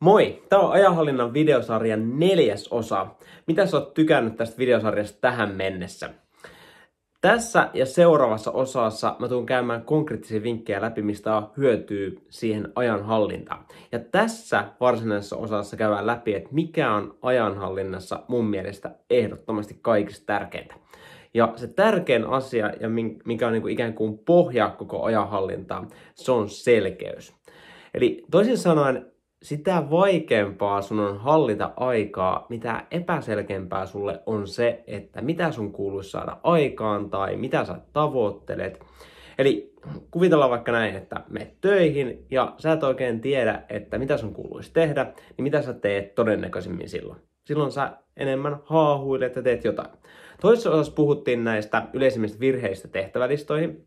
Moi! Tämä on ajanhallinnan videosarjan neljäs osa. Mitä sä oot tykännyt tästä videosarjasta tähän mennessä? Tässä ja seuraavassa osassa mä tuun käymään konkreettisia vinkkejä läpi, mistä hyötyy siihen ajanhallintaan. Ja tässä varsinaisessa osassa käydään läpi, että mikä on ajanhallinnassa mun mielestä ehdottomasti kaikista tärkeintä. Ja se tärkein asia, ja mikä on niinku ikään kuin pohja koko ajanhallintaa, se on selkeys. Eli toisin sanoen sitä vaikeampaa sun on hallita aikaa, mitä epäselkeämpää sulle on se, että mitä sun kuuluisi saada aikaan tai mitä sä tavoittelet. Eli kuvitellaan vaikka näin, että me töihin ja sä et oikein tiedä, että mitä sun kuuluisi tehdä, niin mitä sä teet todennäköisimmin silloin. Silloin sä enemmän haahuilet ja teet jotain. Toisessa osassa puhuttiin näistä yleisimmistä virheistä tehtävälistoihin,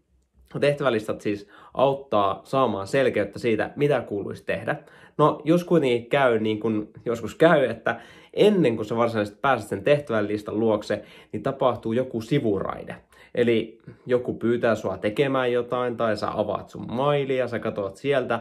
tehtävälistat siis auttaa saamaan selkeyttä siitä, mitä kuuluisi tehdä. No, jos kuitenkin käy niin kuin joskus käy, että ennen kuin sä varsinaisesti pääset sen tehtävälistan luokse, niin tapahtuu joku sivuraide. Eli joku pyytää sua tekemään jotain, tai sä avaat sun mailia, sä katsot sieltä,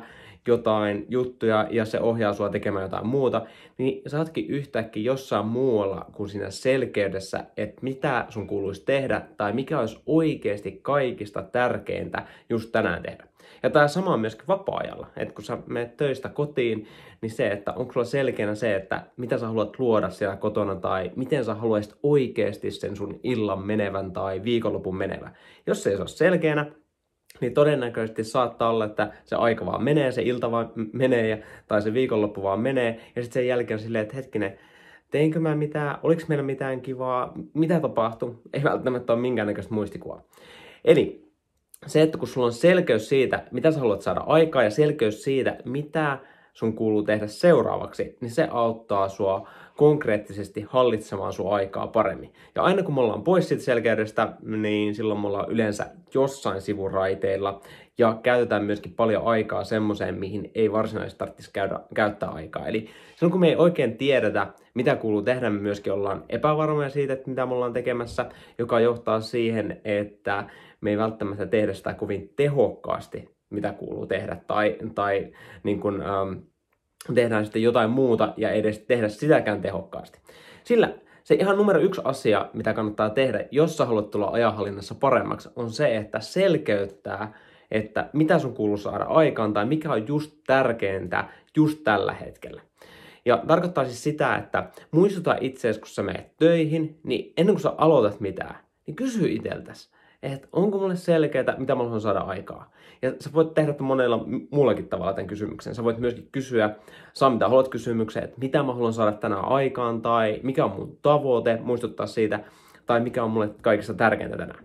jotain juttuja ja se ohjaa sua tekemään jotain muuta, niin sä ootkin yhtäkkiä jossain muualla kuin siinä selkeydessä, että mitä sun kuuluisi tehdä tai mikä olisi oikeasti kaikista tärkeintä just tänään tehdä. Ja tämä sama on myöskin vapaa-ajalla, että kun sä menet töistä kotiin, niin se, että onko sulla selkeänä se, että mitä sä haluat luoda siellä kotona tai miten sä haluaisit oikeasti sen sun illan menevän tai viikonlopun menevän. Jos se ei ole selkeänä, niin todennäköisesti saattaa olla, että se aika vaan menee, se ilta vaan menee ja, tai se viikonloppu vaan menee ja sitten sen jälkeen silleen, että hetkinen, teinkö mä mitään, oliko meillä mitään kivaa, mitä tapahtui, ei välttämättä ole minkäännäköistä muistikuvaa. Eli se, että kun sulla on selkeys siitä, mitä sä haluat saada aikaa ja selkeys siitä, mitä sun kuuluu tehdä seuraavaksi, niin se auttaa sua konkreettisesti hallitsemaan sun aikaa paremmin. Ja aina kun me ollaan pois siitä selkeydestä, niin silloin me ollaan yleensä jossain sivuraiteilla ja käytetään myöskin paljon aikaa semmoiseen, mihin ei varsinaisesti tarvitsisi käydä, käyttää aikaa. Eli silloin kun me ei oikein tiedetä, mitä kuuluu tehdä, me myöskin ollaan epävarmoja siitä, että mitä me ollaan tekemässä, joka johtaa siihen, että me ei välttämättä tehdä sitä kovin tehokkaasti, mitä kuuluu tehdä, tai, tai niin kuin, ähm, tehdään sitten jotain muuta ja edes tehdä sitäkään tehokkaasti. Sillä se ihan numero yksi asia, mitä kannattaa tehdä, jos sä haluat tulla ajanhallinnassa paremmaksi, on se, että selkeyttää, että mitä sun kuuluu saada aikaan tai mikä on just tärkeintä just tällä hetkellä. Ja tarkoittaa siis sitä, että muistuta itseäsi, kun sä menet töihin, niin ennen kuin sä aloitat mitään, niin kysy itseltäsi, että onko mulle selkeää, mitä mä haluan saada aikaa. Ja sä voit tehdä monella muullakin tavalla tämän kysymyksen. Sä voit myöskin kysyä, saa mitä haluat kysymykseen, että mitä mä haluan saada tänään aikaan, tai mikä on mun tavoite, muistuttaa siitä, tai mikä on mulle kaikista tärkeintä tänään.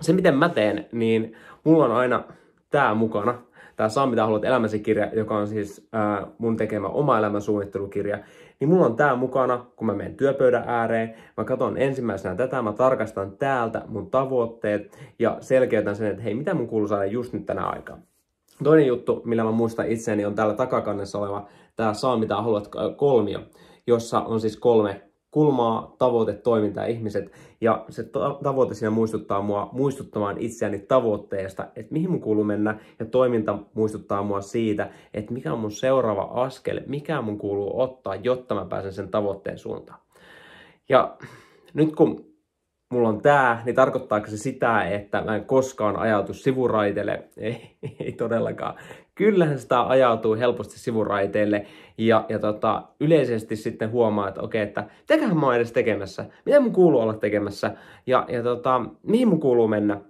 Se, miten mä teen, niin mulla on aina tää mukana, tämä Saa mitä haluat elämäsi kirja, joka on siis ää, mun tekemä oma elämän suunnittelukirja, niin mulla on tää mukana, kun mä menen työpöydän ääreen, mä katson ensimmäisenä tätä, mä tarkastan täältä mun tavoitteet ja selkeytän sen, että hei, mitä mun kuuluu saada just nyt tänä aikaa. Toinen juttu, millä mä muistan itseäni, on täällä takakannessa oleva tämä Saa mitä haluat kolmio, jossa on siis kolme kulmaa, tavoite, toiminta ja ihmiset. Ja se tavoite siinä muistuttaa mua muistuttamaan itseäni tavoitteesta, että mihin mun kuuluu mennä. Ja toiminta muistuttaa mua siitä, että mikä on mun seuraava askel, mikä mun kuuluu ottaa, jotta mä pääsen sen tavoitteen suuntaan. Ja nyt kun mulla on tämä, niin tarkoittaako se sitä, että mä en koskaan ajautu sivuraiteille? Ei, ei todellakaan. Kyllähän sitä ajautuu helposti sivuraiteille ja, ja tota, yleisesti sitten huomaa, että okei, että mitäköhän mä oon edes tekemässä? Mitä mun kuuluu olla tekemässä? Ja, ja tota, mihin mun kuuluu mennä?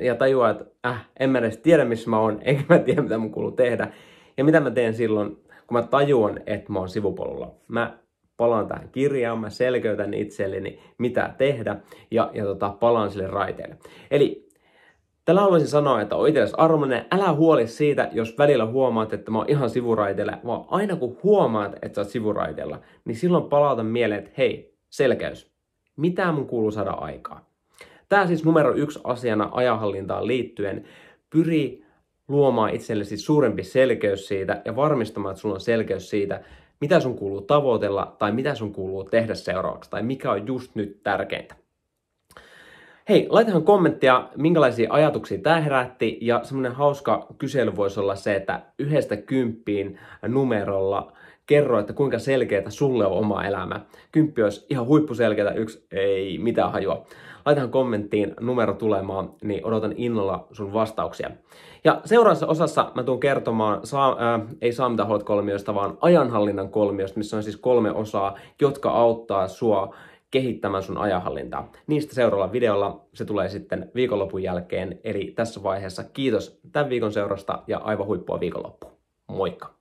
Ja tajuaa, että äh, en mä edes tiedä, missä mä oon, enkä mä tiedä, mitä mun kuuluu tehdä. Ja mitä mä teen silloin, kun mä tajuan, että mä oon sivupolulla? Mä palaan tähän kirjaan, mä selkeytän itselleni, mitä tehdä, ja, ja tota, palaan sille raiteelle. Eli Tällä haluaisin sanoa, että oi itsellesi armollinen. Älä huoli siitä, jos välillä huomaat, että mä oon ihan sivuraiteella, vaan aina kun huomaat, että sä oot sivuraiteella, niin silloin palauta mieleen, että hei, selkeys. Mitä mun kuuluu saada aikaa? Tämä siis numero yksi asiana ajahallintaan liittyen. Pyri luomaan itsellesi suurempi selkeys siitä ja varmistamaan, että sulla on selkeys siitä, mitä sun kuuluu tavoitella tai mitä sun kuuluu tehdä seuraavaksi tai mikä on just nyt tärkeintä. Hei, laitahan kommenttia, minkälaisia ajatuksia tämä herätti. Ja semmoinen hauska kysely voisi olla se, että yhdestä kymppiin numerolla kerro, että kuinka selkeätä sulle on oma elämä. Kymppi olisi ihan huippuselkeätä, yksi ei mitään hajua. Laitahan kommenttiin numero tulemaan, niin odotan innolla sun vastauksia. Ja seuraavassa osassa mä tuun kertomaan, saa, ää, äh, ei saa mitään kolmiosta, vaan ajanhallinnan kolmiosta, missä on siis kolme osaa, jotka auttaa sua kehittämään sun ajanhallintaa. Niistä seuraavalla videolla se tulee sitten viikonlopun jälkeen. Eli tässä vaiheessa kiitos tämän viikon seurasta ja aivan huippua viikonloppu. Moikka!